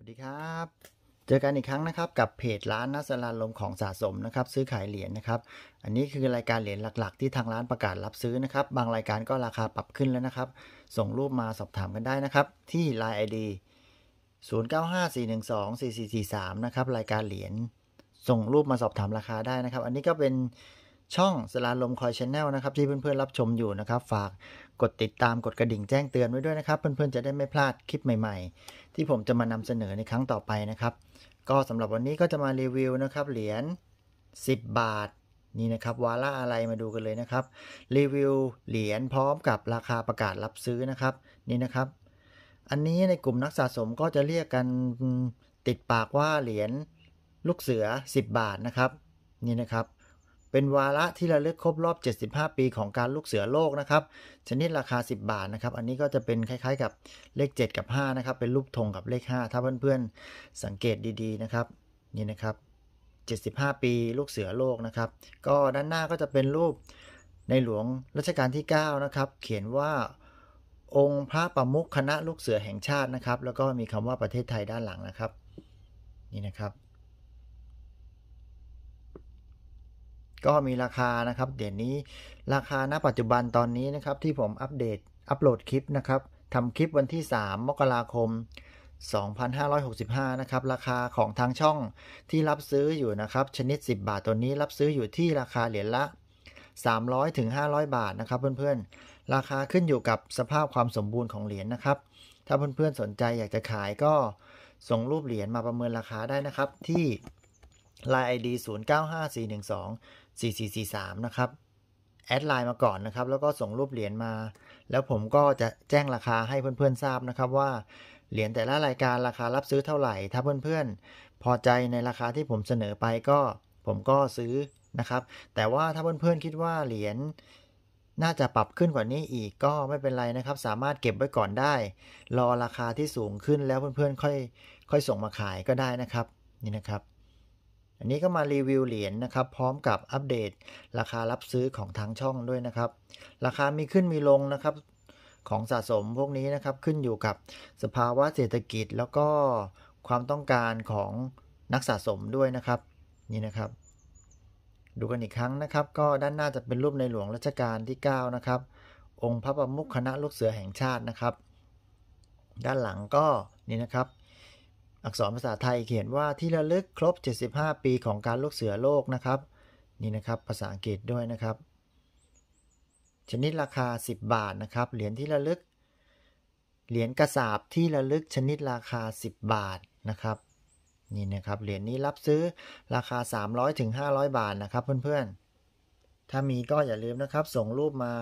วัสดีครับ เจอกันอีกครั้ง นะครับ กับเพจร้านนัสลานลมของสะสมนะครับซื้อขายเหรียญนะครับ อันนี้คือรายการเหรียญหลักๆ ที่ทางร้านประกาศรับซื้อนะครับบางรายการก็ราคาปรับขึ้นแล้วนะครับ ส่งรูปมาสอบถามกันได้นะครับที่ Line ID 0954124443 นะครับรายการเหรียญ ส่งรูปมาสอบถามราคาได้นะครับ อันนี้ก็เป็นช่องสลาลมคอยชแนลนะครับ ที่เพื่อนๆรับชมอยู่นะครับ ฝากกดติดตามกดกระดิ่งแจ้งเตือนไว้ด้วยนะครับเพื่อนๆ จะได้ไม่พลาดคลิปใหม่ ๆ ที่ผมจะมานำเสนอในครั้งต่อไปนะครับ ก็สำหรับวันนี้ก็จะมารีวิวนะครับเหรียญ10 บาท นี่นะครับ วาระอะไรมาดูกันเลยนะครับ รีวิวเหรียญพร้อมกับราคาประกาศรับซื้อนะครับ นี่นะครับ อันนี้ในกลุ่มนักสะสมก็จะเรียกกันติดปากว่าเหรียญลูกเสือ 10 บาทนะครับ นี่นะครับเป็นวาระที่ระลึกครบรอบ 75 ปีของการลูกเสือโลกนะครับ ชนิดราคา 10 บาทนะครับ อันนี้ก็จะเป็นคล้าย ๆ กับเลข 7 กับ 5 นะครับ เป็นรูปธงกับเลข 5 ถ้าเพื่อนๆสังเกตดีๆ นะครับ นี่นะครับ 75 ปีลูกเสือโลกนะครับ ก็ด้านหน้าก็จะเป็นรูปในหลวงรัชกาลที่ 9 นะครับ เขียนว่าองค์พระประมุขคณะลูกเสือแห่งชาตินะครับ แล้วก็มีคำว่าประเทศไทยด้านหลังนะครับ นี่นะครับก็มีราคานะครับ เดี๋ยวนี้ราคาณ ปัจจุบันตอนนี้นะครับที่ผมอัปเดตอัปโหลดคลิปนะครับทำคลิปวันที่ 3 มกราคม 2565นะครับราคาของทางช่องที่รับซื้ออยู่นะครับชนิด 10 บาทตัวนี้รับซื้ออยู่ที่ราคาเหรียญละ 300ถึง500 บาทนะครับเพื่อนๆ ราคาขึ้นอยู่กับสภาพความสมบูรณ์ของเหรียญนะครับ ถ้าเพื่อนๆสนใจอยากจะขายก็ส่งรูปเหรียญมาประเมินราคาได้นะครับที่ l i น e ID 0954124443นะครับ แอดไลน์มาก่อนนะครับ แล้วก็ส่งรูปเหรียญมา แล้วผมก็จะแจ้งราคาให้เพื่อนๆทราบนะครับว่าเหรียญแต่ละรายการราคารับซื้อเท่าไหร่ ถ้าเพื่อนๆ พอใจในราคาที่ผมเสนอไปก็ ผมก็ซื้อนะครับ แต่ว่าถ้าเพื่อนๆคิดว่าเหรียญน่าจะปรับขึ้นกว่านี้อีกก็ไม่เป็นไรนะครับ สามารถเก็บไว้ก่อนได้ รอราคาที่สูงขึ้นแล้วเพื่อนๆค่อย ค่อยส่งมาขายก็ได้นะครับ นี่นะครับอันนี้ก็มารีวิวเหรียญนนะครับพร้อมกับอัปเดต ราคารับซื้อของทางช่องด้วยนะครับ ราคามีขึ้นมีลงนะครับของสะสมพวกนี้นะครับ ขึ้นอยู่กับสภาวะเศรษฐกิจ แล้วก็ความต้องการของนักสะสมด้วยนะครับนี่นะครับ ดูกันอีกครั้งนะครับ ก็ด้านหน้าจะเป็นรูปในหลวงรัชกาลที่ 9 นะครับ องค์พระประมุขคณะลูกเสือแห่งชาตินะครับ ด้านหลังก็นี่นะครับอักษรภาษาไทยเขียนว่าที่ระลึกครบ 75 ปีของการลูกเสือโลกนะครับนี่นะครับภาษาอังกฤษด้วยนะครับ ชนิดราคา 10 บาทนะครับเหรียญที่ระลึกเหรียญกระสาบที่ระลึกชนิดราคา 10 บาทนะครับ นี่นะครับเหรียญนี้รับซื้อราคา 300 ถึง 500 บาทนะครับ เพื่อนๆ ถ้ามีก็อย่าลืมนะครับ ส่งรูปมา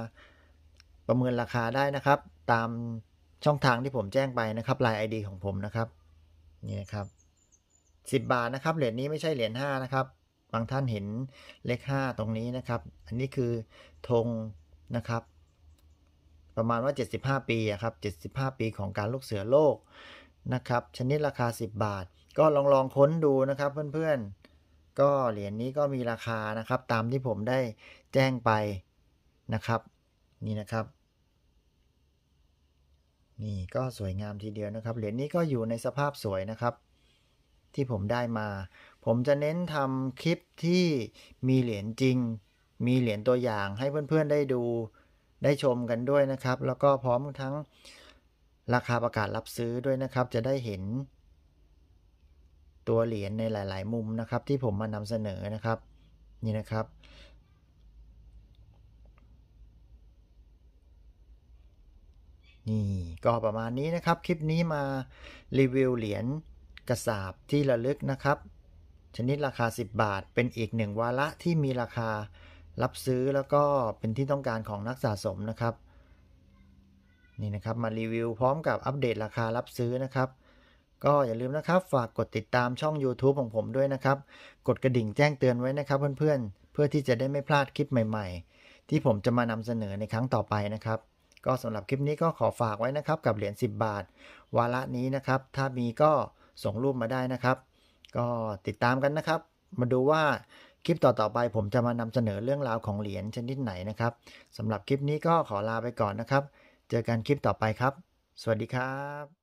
ประเมินราคาได้นะครับ ตามช่องทางที่ผมแจ้งไปนะครับลาย ID ของผมนะครับนี่นะครับ 10 บาทนะครับเหรียญนี้ไม่ใช่เหรียญ5นะครับบางท่านเห็นเลข5ตรงนี้นะครับ อันนี้คือธงนะครับ ประมาณว่า 75 ปีครับ 75 ปีของการลูกเสือโลกนะครับ ชนิดราคา 10 บาทก็ลองลองค้นดูนะครับเพื่อนๆ ก็เหรียญนี้ก็มีราคานะครับ ตามที่ผมได้แจ้งไปนะครับนี่นะครับนี่ก็สวยงามทีเดียวนะครับ เหรียญนี้ก็อยู่ในสภาพสวยนะครับ ที่ผมได้มา ผมจะเน้นทำคลิปที่มีเหรียญจริง มีเหรียญตัวอย่าง ให้เพื่อนๆได้ดูได้ชมกันด้วยนะครับ แล้วก็พร้อมทั้งราคาประกาศรับซื้อด้วยนะครับ จะได้เห็น ตัวเหรียญในหลาย ๆ มุมนะครับ ที่ผมมานำเสนอนะครับ นี่นะครับนี่ ก็ประมาณนี้นะครับคลิปนี้มารีวิวเหรียญกระสาบที่ระลึกนะครับ ชนิดราคา 10 บาทเป็นอีกหนึ่งวาระที่มีราคารับซื้อแล้วก็เป็นที่ต้องการของนักสะสมนะครับ นี่นะครับมารีวิวพร้อมกับอัปเดตราคารับซื้อนะครับ ก็อย่าลืมนะครับฝากกดติดตามช่อง YouTube ของผมด้วยนะครับ กดกระดิ่งแจ้งเตือนไว้นะครับเพื่อนๆเพื่อที่จะได้ไม่พลาดคลิปใหม่ ๆ ที่ผมจะมานำเสนอในครั้งต่อไปนะครับก็สำหรับคลิปนี้ก็ขอฝากไว้นะครับ กับเหรียญ10 บาท วาระนี้นะครับ ถ้ามีก็ส่งรูปมาได้นะครับ ก็ติดตามกันนะครับ มาดูว่าคลิปต่อๆไป ผมจะมานำเสนอเรื่องราวของเหรียญชนิดไหนนะครับสำหรับคลิปนี้ก็ขอลาไปก่อนนะครับ เจอกันคลิปต่อไปครับ สวัสดีครับ